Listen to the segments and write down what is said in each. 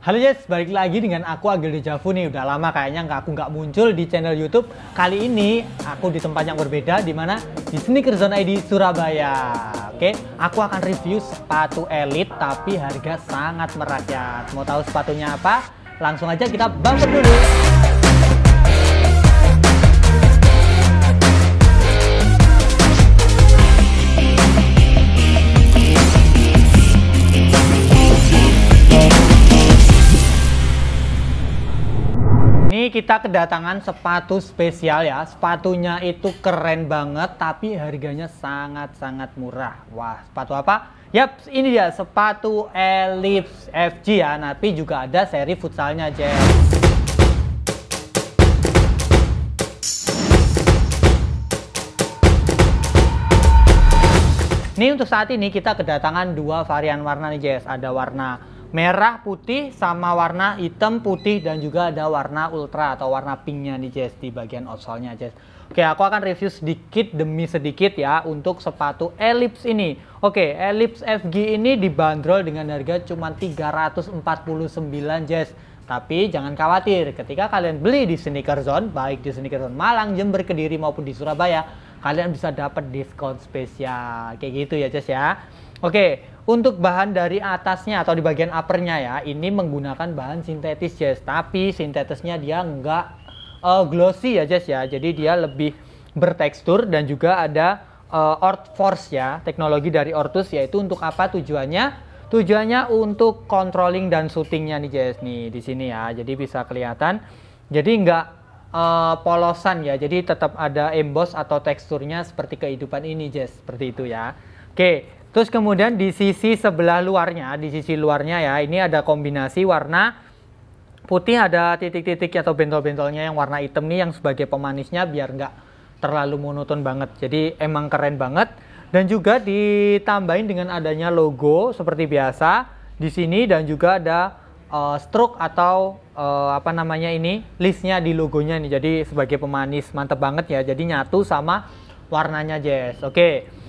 Halo guys, balik lagi dengan aku Agil Dejavu nih. Udah lama kayaknya nggak aku nggak muncul di channel YouTube. Kali ini aku di tempat yang berbeda, di mana di Sneaker Zone ID Surabaya. Oke, aku akan review sepatu elit tapi harga sangat merakyat. Mau tahu sepatunya apa? Langsung aja kita bangun dulu. Ini kita kedatangan sepatu spesial ya. Sepatunya itu keren banget tapi harganya sangat-sangat murah. Wah, sepatu apa? Yap, ini dia sepatu Ellipse FG ya. Nah, tapi juga ada seri futsalnya, Jel. Ini untuk saat ini kita kedatangan dua varian warna nih, Jess. Ada warna merah, putih, sama warna hitam, putih, dan juga ada warna ultra atau warna pinknya nih Jess di bagian outsole-nya Jess. Oke, aku akan review sedikit demi sedikit ya untuk sepatu Ellipse ini. Oke, Ellipse FG ini dibanderol dengan harga cuma 349 Jess. Tapi jangan khawatir, ketika kalian beli di Sneaker Zone, baik di Sneaker Zone Malang, Jember, Kediri maupun di Surabaya, kalian bisa dapat diskon spesial. Kayak gitu ya, Jess ya. Oke, untuk bahan dari atasnya atau di bagian uppernya ya, ini menggunakan bahan sintetis Jess, tapi sintetisnya dia nggak uh, glossy ya Jess ya, jadi dia lebih bertekstur dan juga ada uh, eh, Ort Force ya, teknologi dari Ortus yaitu untuk apa tujuannya? Tujuannya untuk controlling dan shootingnya nih Jess nih di sini ya, jadi bisa kelihatan. Jadi nggak uh, polosan ya, jadi tetap ada emboss atau teksturnya seperti kehidupan ini Jess, seperti itu ya. Oke, Terus kemudian di sisi sebelah luarnya, di sisi luarnya ya, ini ada kombinasi warna putih ada titik-titik atau bentol-bentolnya yang warna hitam nih yang sebagai pemanisnya biar nggak terlalu monoton banget. Jadi emang keren banget. Dan juga ditambahin dengan adanya logo seperti biasa di sini dan juga ada uh, stroke atau uh, apa namanya ini listnya di logonya nih. Jadi sebagai pemanis mantep banget ya. Jadi nyatu sama warnanya Jazz. Oke. Okay.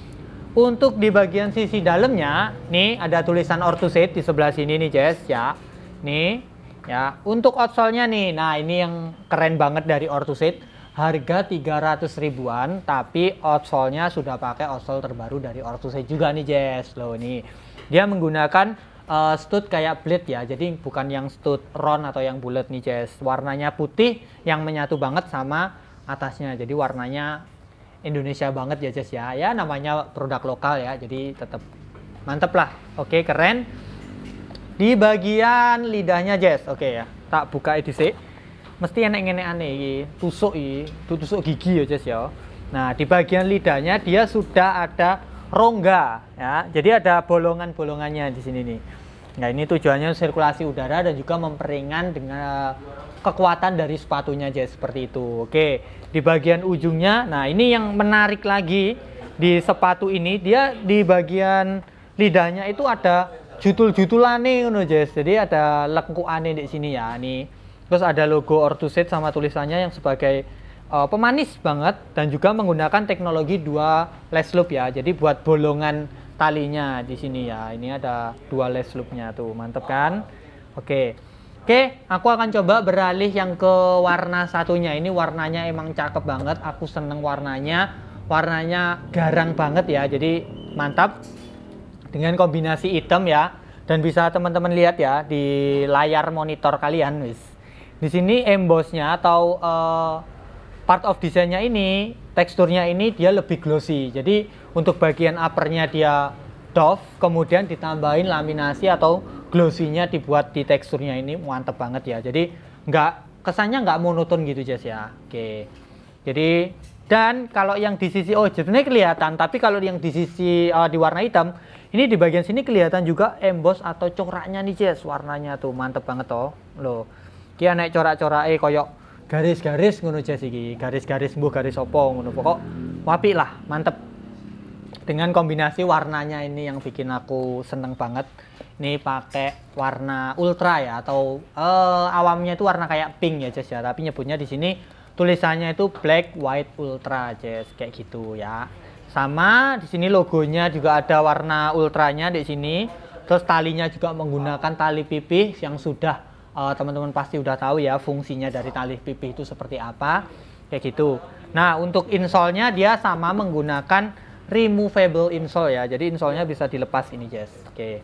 Untuk di bagian sisi dalamnya, nih ada tulisan ortusit di sebelah sini nih Jess ya. Nih, ya. Untuk outsole-nya nih, nah ini yang keren banget dari ortusit. Harga 300 ribuan, tapi outsole-nya sudah pakai outsole terbaru dari ortusit juga nih Jess. Loh nih, dia menggunakan uh, stud kayak blade ya, jadi bukan yang stud round atau yang bulat nih Jess. Warnanya putih yang menyatu banget sama atasnya, jadi warnanya Indonesia banget ya Jess ya. Ya namanya produk lokal ya, jadi tetap mantep lah. Oke, keren. Di bagian lidahnya Jess, oke ya. Tak buka edisi. Mesti enak-enak aneh tusuk i, tusuk gigi ya Jess ya. Nah, di bagian lidahnya dia sudah ada rongga ya. Jadi ada bolongan-bolongannya di sini nih. Nah, ini tujuannya sirkulasi udara dan juga memperingan dengan kekuatan dari sepatunya aja seperti itu. Oke, di bagian ujungnya, nah ini yang menarik lagi di sepatu ini, dia di bagian lidahnya itu ada jutul nih ngono Jess. Jadi ada aneh di sini ya nih. Terus ada logo ortuset sama tulisannya yang sebagai uh, pemanis banget dan juga menggunakan teknologi dua less loop ya. Jadi buat bolongan talinya di sini ya. Ini ada dua less loopnya tuh, mantep kan? Oke. Okay. Oke, aku akan coba beralih yang ke warna satunya. Ini warnanya emang cakep banget. Aku seneng warnanya. Warnanya garang banget ya. Jadi mantap. Dengan kombinasi hitam ya. Dan bisa teman-teman lihat ya di layar monitor kalian. Di sini embossnya atau uh, part of desainnya ini, teksturnya ini dia lebih glossy. Jadi untuk bagian uppernya dia doff, kemudian ditambahin laminasi atau glossy-nya dibuat di teksturnya ini mantep banget ya. Jadi nggak kesannya nggak monoton gitu Jess ya. Oke. Jadi dan kalau yang di sisi oh jernih kelihatan, tapi kalau yang di sisi uh, di warna hitam ini di bagian sini kelihatan juga emboss atau coraknya nih Jess warnanya tuh mantep banget toh. Loh. Kia naik corak-corak eh koyok garis-garis ngono jas iki, garis-garis mbuh garis opo ngono pokok wapi lah, mantep dengan kombinasi warnanya ini yang bikin aku seneng banget ini pakai warna ultra ya atau uh, awamnya itu warna kayak pink ya Jess ya tapi nyebutnya di sini tulisannya itu black white ultra Jess kayak gitu ya sama di sini logonya juga ada warna ultranya di sini terus talinya juga menggunakan tali pipih yang sudah eh, teman-teman uh, pasti udah tahu ya fungsinya dari tali pipih itu seperti apa kayak gitu nah untuk insolnya dia sama menggunakan removable insole ya. Jadi insole nya bisa dilepas ini, Jess. Oke. Okay.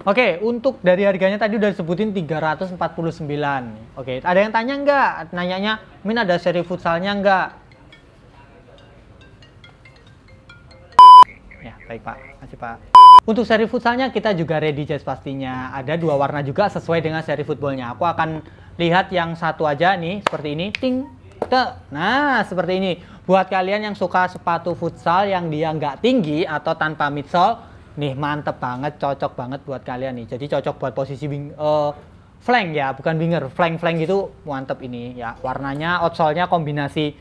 Oke, okay, untuk dari harganya tadi udah disebutin 349. Oke, okay, ada yang tanya nggak? Nanyanya, Min ada seri futsalnya nggak? Ya, baik Pak. Masih Pak. Untuk seri futsalnya kita juga ready jazz pastinya. Ada dua warna juga sesuai dengan seri footballnya. Aku akan lihat yang satu aja nih, seperti ini. Ting, te. Nah, seperti ini buat kalian yang suka sepatu futsal yang dia nggak tinggi atau tanpa midsole nih mantep banget cocok banget buat kalian nih jadi cocok buat posisi wing, uh, flank ya bukan winger flank flank gitu mantep ini ya warnanya outsole-nya kombinasi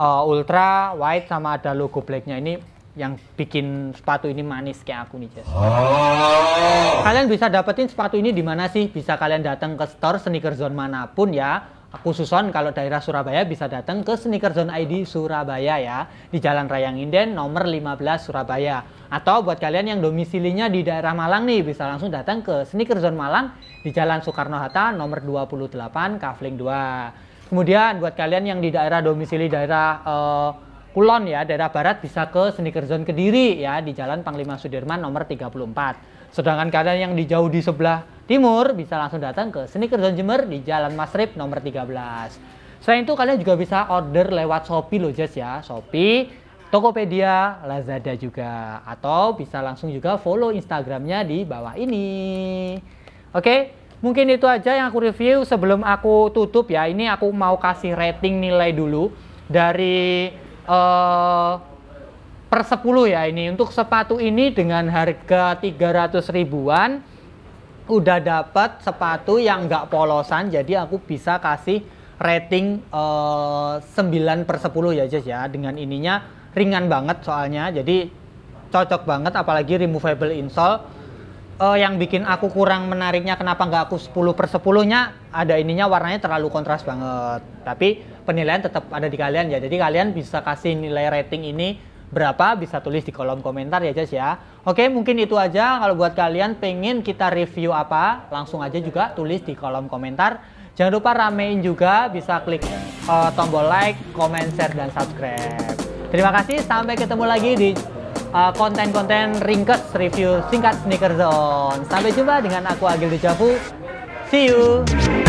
uh, ultra white sama ada logo black-nya ini yang bikin sepatu ini manis kayak aku nih Jess. Oh. Kalian bisa dapetin sepatu ini di mana sih? Bisa kalian datang ke store sneaker zone manapun ya khususon kalau daerah Surabaya bisa datang ke Sneaker Zone ID Surabaya ya di Jalan Raya Nginden nomor 15 Surabaya atau buat kalian yang domisilinya di daerah Malang nih bisa langsung datang ke Sneaker Zone Malang di Jalan Soekarno-Hatta nomor 28 Kavling 2 kemudian buat kalian yang di daerah domisili daerah uh, Kulon ya, daerah barat bisa ke Sneaker Zone Kediri ya di Jalan Panglima Sudirman nomor 34. Sedangkan kalian yang di jauh di sebelah timur bisa langsung datang ke Sneaker Zone Jember di Jalan Masrib nomor 13. Selain itu kalian juga bisa order lewat Shopee loh Jess ya, Shopee, Tokopedia, Lazada juga atau bisa langsung juga follow Instagramnya di bawah ini. Oke, mungkin itu aja yang aku review sebelum aku tutup ya. Ini aku mau kasih rating nilai dulu dari uh, per 10 ya ini untuk sepatu ini dengan harga 300 ribuan udah dapat sepatu yang nggak polosan jadi aku bisa kasih rating uh, eh, 9 per 10 ya Jess ya dengan ininya ringan banget soalnya jadi cocok banget apalagi removable insole uh, yang bikin aku kurang menariknya kenapa nggak aku 10 per 10 nya ada ininya warnanya terlalu kontras banget tapi penilaian tetap ada di kalian ya. Jadi kalian bisa kasih nilai rating ini berapa bisa tulis di kolom komentar ya Jas ya. Oke mungkin itu aja kalau buat kalian pengen kita review apa langsung aja juga tulis di kolom komentar. Jangan lupa ramein juga bisa klik uh, tombol like, comment, share, dan subscribe. Terima kasih sampai ketemu lagi di eh, konten-konten uh, ringkes review singkat sneaker zone. Sampai jumpa dengan aku Agil Dejavu. See you.